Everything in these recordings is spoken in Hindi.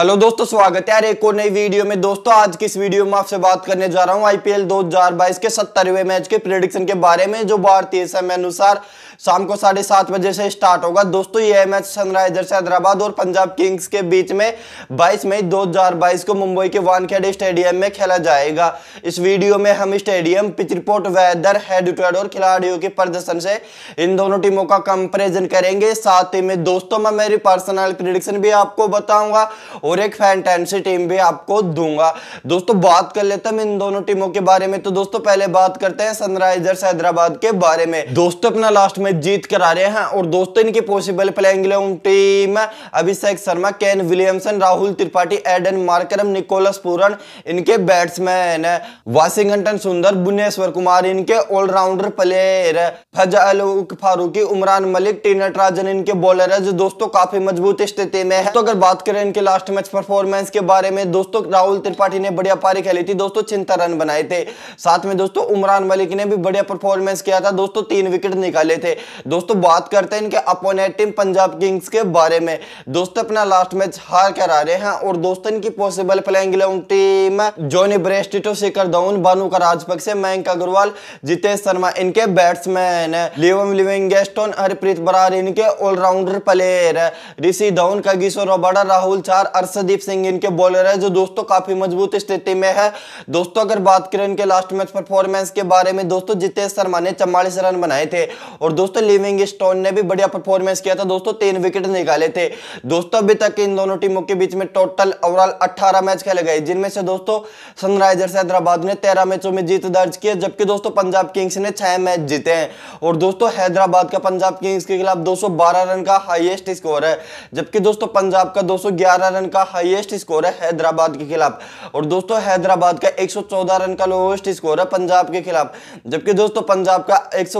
हेलो दोस्तों स्वागत है यार एक और नई वीडियो में दोस्तों आज की इस वीडियो में आपसे बात करने जा रहा हूं आईपीएल 2022 के सत्तरवे मैच के प्रिडिक्शन के बारे में जो भारतीय समय अनुसार शाम को साढ़े सात बजे से स्टार्ट होगा दोस्तों यह मैच सनराइजर्स हैदराबाद और पंजाब किंग्स के बीच में 22 मई 2022 को मुंबई के वानखेड़े स्टेडियम में खेला जाएगा इस वीडियो में हम stadium pitch report weather head to head और खिलाड़ियों के प्रदर्शन से इन दोनों टीमों का कंपेरिजन करेंगे साथ ही में दोस्तों मैं मेरी पर्सनल प्रिडिक्शन भी आपको बताऊंगा और एक फैंटेंसी टीम भी आपको दूंगा दोस्तों बात कर लेते हैं इन दोनों टीमों के बारे में तो दोस्तों पहले बात करते हैं सनराइजर्स हैदराबाद के बारे में दोस्तों अपना लास्ट मैच जीत कर आ रहे हैं और दोस्तों इनकी possible playing team Abhishek Sharma Kane Williamson Rahul Tripathi Aiden Markram Nicholas Pooran इनके बैट्समैन वाशिंगटन सुंदर भुवनेश्वर कुमार इनके ऑलराउंडर प्लेयर फजा फारूकी उमरान मलिक टीनट राजन इनके बॉलर है जो दोस्तों काफी मजबूत स्थिति में है तो अगर बात करें इनके लास्ट लास्ट मैच परफॉर्मेंस के बारे में दोस्तों राहुल त्रिपाठी ने बढ़िया पारी खेली थी दोस्तों चिंता रन बनाए थे साथ में दोस्तों उमरान मलिक ने भी बढ़िया परफॉर्मेंस किया था दोस्तों तीन विकेट निकाले थे दोस्तों बात करते हैं इनके अपोनेट टीम पंजाब किंग्स के बारे में दोस्तों अपना लास्ट मैच हार कर आ रहे हैं और दोस्तों इनकी possible playing team Jonny Bairstow Shikhar Dhawan Bhanuka Rajapaksa Mayank Agarwal Jitesh Sharma इनके batsman Liam Livingstone Harpreet Brar इनके allrounder player Rishi Dhawan Kagiso Rabada Rahul Chahar Arshdeep Singh इनके बॉलर है जो दोस्तों काफी मजबूत स्थिति में है दोस्तों अगर बात करें इनके लास्ट मैच परफॉर्मेंस के बारे में दोस्तों जितेश शर्मा ने चम्बालीस रन बनाए थे और दोस्तों लिविंग स्टोन ने भी बढ़िया परफॉर्मेंस किया था दोस्तों तीन विकेट निकाले थे दोस्तों अभी तक इन दोनों टीमों के बीच में टोटल ओवरऑल अट्ठारह मैच खेले गए जिनमें से दोस्तों सनराइजर्स हैदराबाद ने तेरह मैचों में जीत दर्ज किया जबकि दोस्तों पंजाब किंग्स ने छह मैच जीते हैं और दोस्तों हैदराबाद का पंजाब किंग्स के खिलाफ 212 रन का हाईएस्ट स्कोर है जबकि दोस्तों पंजाब का 211 रन का हाईएस्ट स्कोर है हैदराबाद के खिलाफ और दोस्तों हैदराबाद का 114 रन का लोएस्ट स्कोर है पंजाब के खिलाफ जबकि दोस्तों पंजाब का एक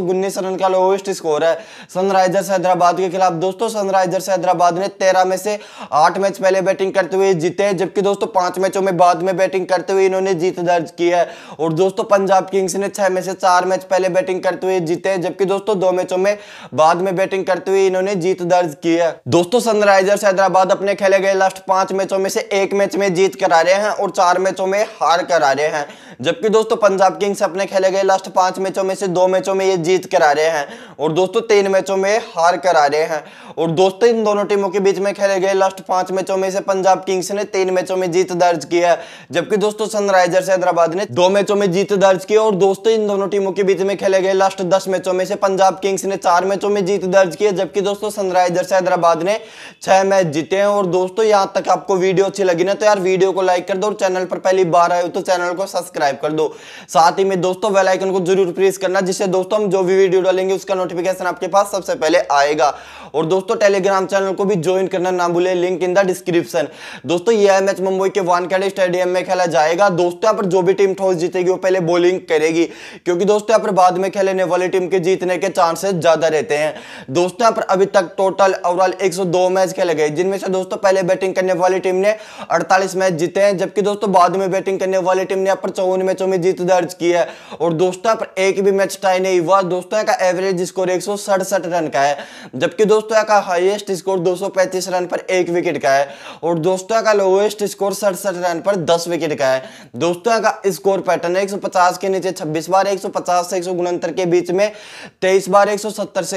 रन का लोएस्ट स्कोर है सनराइजर्स हैदराबाद के खिलाफ दोस्तों सनराइजर्स हैदराबाद ने तेरह में से आठ मैच पहले बैटिंग करते हुए जीते हैं जबकि दोस्तों पांच मैचों में बाद में बैटिंग करते हुए इन्होंने जीत दर्ज की है और दोस्तों पंजाब किंग्स ने छह में से चार मैच पहले बैटिंग करते हुए जीते हैं जबकि दोस्तों दो मैचों में बाद में बैटिंग करते हुए इन्होंने जीत दर्ज की है दोस्तों सनराइजर्स हैदराबाद अपने खेले गए लास्ट पांच पांच मैचों में से एक मैच में जीत करा रहे हैं और चार मैचों में हार करा रहे हैं जबकि दोस्तों पंजाब किंग्स अपने खेले गए लास्ट पांच मैचों में से दो मैचों में ये जीत कर आ रहे हैं और दोस्तों तीन मैचों में हार कर आ रहे हैं और दोस्तों इन दोनों टीमों के बीच में खेले गए लास्ट पांच मैचों में से पंजाब किंग्स ने तीन मैचों में जीत दर्ज की है जबकि दोस्तों सनराइजर्स हैदराबाद ने दो मैचों में जीत दर्ज की और दोस्तों इन दोनों टीमों के बीच में खेले गए लास्ट दस मैचों में से पंजाब किंग्स ने चार मैचों में जीत दर्ज की है जबकि दोस्तों सनराइजर्स हैदराबाद ने छह मैच जीते हैं और दोस्तों यहां तक आपको वीडियो अच्छी लगी ना तो यार वीडियो को लाइक कर दो और चैनल पर पहली बार आए हो तो चैनल को सब्सक्राइब सब्सक्राइब कर दो साथ ही में दोस्तों बेल आइकन को जरूर प्रेस करना जिससे दोस्तों हम जो भी वीडियो डालेंगे उसका नोटिफिकेशन आपके पास सबसे पहले आएगा और दोस्तों टेलीग्राम चैनल को भी ज्वाइन करना ना भूले लिंक इन द डिस्क्रिप्शन दोस्तों यह मैच मुंबई के वानखेड़े स्टेडियम में खेला जाएगा दोस्तों यहाँ पर जो भी टीम टॉस जीतेगी वो पहले बॉलिंग करेगी क्योंकि दोस्तों यहाँ पर बाद में खेलने वाली टीम के जीतने के चांसेस ज्यादा रहते हैं दोस्तों यहाँ पर अभी तक टोटल ओवरऑल 102 मैच खेले गए जिनमें से दोस्तों पहले बैटिंग करने वाली टीम ने अड़तालीस मैच जीते हैं जबकि दोस्तों बाद में बैटिंग करने वाली टीम ने यहाँ पर चौवन उन मैचों में जीत दर्ज की है और दोस्तों पर एक भी मैच टाई नहीं हुआ दोस्तों का एवरेज स्कोर एक रन का है जबकि दोस्तों का हाइएस्ट स्कोर दो रन पर एक विकेट का है और दोस्तों का लोएस्ट स्कोर सड़सठ रन पर दस विकेट का है दोस्तों का स्कोर पैटर्न एक के नीचे छब्बीस बार एक से एक के बीच में तेईस बार एक से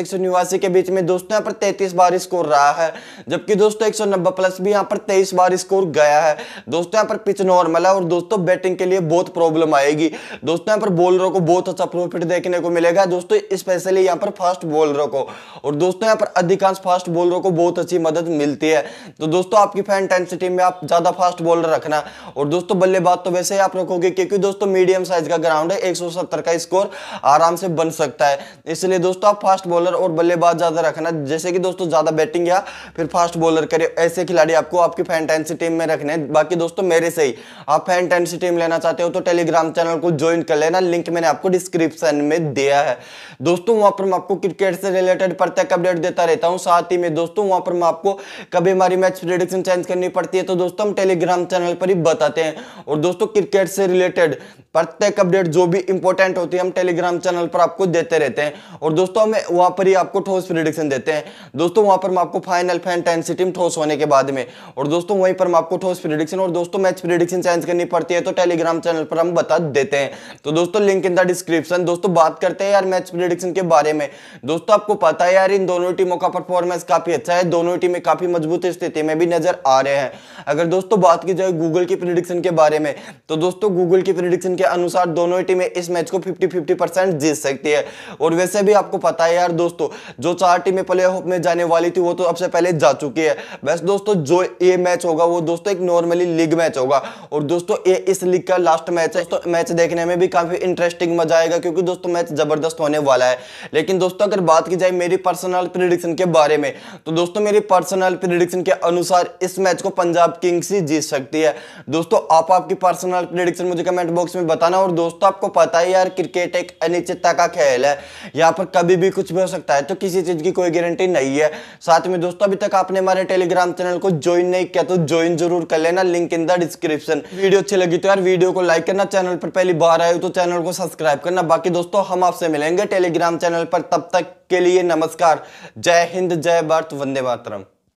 एक के बीच में दोस्तों पर तैतीस बार स्कोर रहा है जबकि दोस्तों एक प्लस भी यहां पर तेईस बार स्कोर गया है दोस्तों यहाँ पर पिच नॉर्मल है और दोस्तों बैटिंग के लिए बहुत प्रॉब्लम प्रॉब्लम आएगी दोस्तों यहाँ पर बॉलरों को बहुत अच्छा प्रॉफिट देखने को मिलेगा दोस्तों स्पेशली यहाँ पर फास्ट बॉलरों को और दोस्तों यहाँ पर अधिकांश फास्ट बॉलरों को बहुत अच्छी मदद मिलती है तो दोस्तों आपकी फैन टेंसिटी में आप ज्यादा फास्ट बॉलर रखना और दोस्तों बल्लेबाज तो वैसे ही आप रखोगे क्योंकि दोस्तों मीडियम साइज का ग्राउंड है एक का स्कोर आराम से बन सकता है इसलिए दोस्तों आप फास्ट बॉलर और बल्लेबाज ज्यादा रखना जैसे कि दोस्तों ज्यादा बैटिंग या फिर फास्ट बॉलर करे ऐसे खिलाड़ी आपको आपकी फैन टेंसी टीम में रखने बाकी दोस्तों मेरे से ही आप फैन टेंसी टीम लेना चाहते हो तो टेलीग्राम चैनल को ज्वाइन कर लेना लिंक मैंने आपको डिस्क्रिप्शन में दिया है दोस्तों वहां पर मैं आपको क्रिकेट से रिलेटेड प्रत्येक अपडेट देता रहता हूँ साथ ही में दोस्तों वहां पर मैं आपको कभी हमारी मैच प्रिडिक्शन चेंज करनी पड़ती है तो दोस्तों हम टेलीग्राम चैनल पर ही बताते हैं और दोस्तों क्रिकेट से रिलेटेड प्रत्येक अपडेट जो भी इंपॉर्टेंट होती है हम टेलीग्राम चैनल पर आपको देते रहते हैं और दोस्तों हमें वहां पर ही आपको ठोस प्रिडिक्शन देते हैं दोस्तों वहां पर हम आपको फाइनल फैन फैंटेंसिटी में ठोस होने के बाद में और दोस्तों वहीं पर हम आपको ठोस प्रिडिक्शन और दोस्तों मैच प्रिडिक्शन चेंज करनी पड़ती है तो टेलीग्राम चैनल पर हम बता देते हैं तो दोस्तों लिंक इन द डिस्क्रिप्शन दोस्तों बात करते हैं यार मैच प्रिडिक्शन के बारे में दोस्तों आपको पता है यार इन दोनों टीमों का परफॉर्मेंस काफी अच्छा है दोनों टीमें काफी मजबूत स्थिति में भी नजर आ रहे हैं अगर दोस्तों बात की जाए गूगल की प्रिडिक्शन के बारे में तो दोस्तों गूगल की प्रिडिक्शन के अनुसार दोनों ही टीमें इस मैच को 50 50% परसेंट जीत सकती है और वैसे भी आपको पता है यार दोस्तों जो चार टीमें प्ले ऑफ में जाने वाली थी वो तो अब से पहले जा चुकी है बस दोस्तों जो ये मैच होगा वो दोस्तों एक नॉर्मली लीग मैच होगा और दोस्तों ये इस लीग का लास्ट मैच है तो मैच देखने में भी काफी इंटरेस्टिंग मजा आएगा क्योंकि दोस्तों मैच जबरदस्त होने वाला है लेकिन दोस्तों अगर बात की जाए मेरी पर्सनल प्रिडिक्शन के बारे में तो दोस्तों मेरी पर्सनल प्रिडिक्शन के अनुसार इस मैच को पंजाब किंग्स ही जीत सकती है दोस्तों आप आपकी पर्सनल प्रिडिक्शन मुझे कमेंट बॉक्स में बताना और दोस्तों आपको पता है यार क्रिकेट एक अनिश्चितता का खेल है यहाँ पर कभी भी कुछ भी हो सकता है तो किसी चीज़ की कोई गारंटी नहीं है साथ में दोस्तों अभी तक आपने हमारे टेलीग्राम चैनल को ज्वाइन नहीं किया तो ज्वाइन जरूर कर लेना link in the description video अच्छी लगी तो यार वीडियो को लाइक करना चैनल पर पहली बार आए तो चैनल को सब्सक्राइब करना बाकी दोस्तों हम आपसे मिलेंगे टेलीग्राम चैनल पर तब तक के लिए नमस्कार जय हिंद जय भारत वंदे मातरम